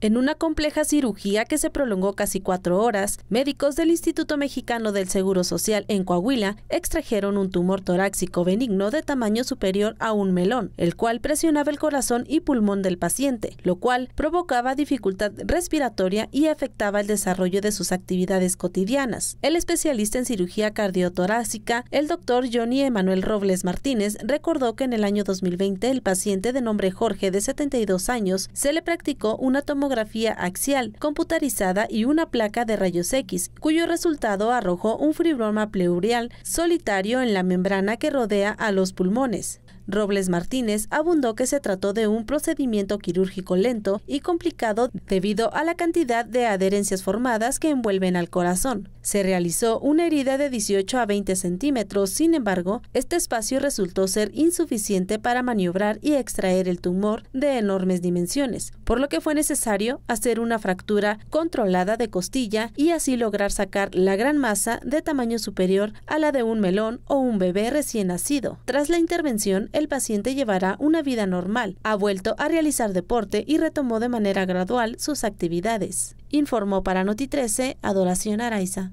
En una compleja cirugía que se prolongó casi cuatro horas, médicos del Instituto Mexicano del Seguro Social en Coahuila extrajeron un tumor torácico benigno de tamaño superior a un melón, el cual presionaba el corazón y pulmón del paciente, lo cual provocaba dificultad respiratoria y afectaba el desarrollo de sus actividades cotidianas. El especialista en cirugía cardiotorácica, el doctor Johnny Emanuel Robles Martínez, recordó que en el año 2020 el paciente de nombre Jorge de 72 años se le practicó una tomografía tomografía axial computarizada y una placa de rayos X, cuyo resultado arrojó un fibroma pleurial solitario en la membrana que rodea a los pulmones. Robles Martínez abundó que se trató de un procedimiento quirúrgico lento y complicado debido a la cantidad de adherencias formadas que envuelven al corazón. Se realizó una herida de 18 a 20 centímetros, sin embargo, este espacio resultó ser insuficiente para maniobrar y extraer el tumor de enormes dimensiones, por lo que fue necesario hacer una fractura controlada de costilla y así lograr sacar la gran masa de tamaño superior a la de un melón o un bebé recién nacido. Tras la intervención, el paciente llevará una vida normal. Ha vuelto a realizar deporte y retomó de manera gradual sus actividades. Informó para Noti 13 Adoración Araiza.